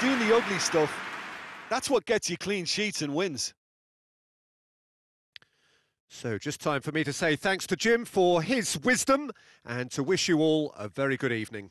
doing the ugly stuff, that's what gets you clean sheets and wins. So, just time for me to say thanks to Jim for his wisdom and to wish you all a very good evening.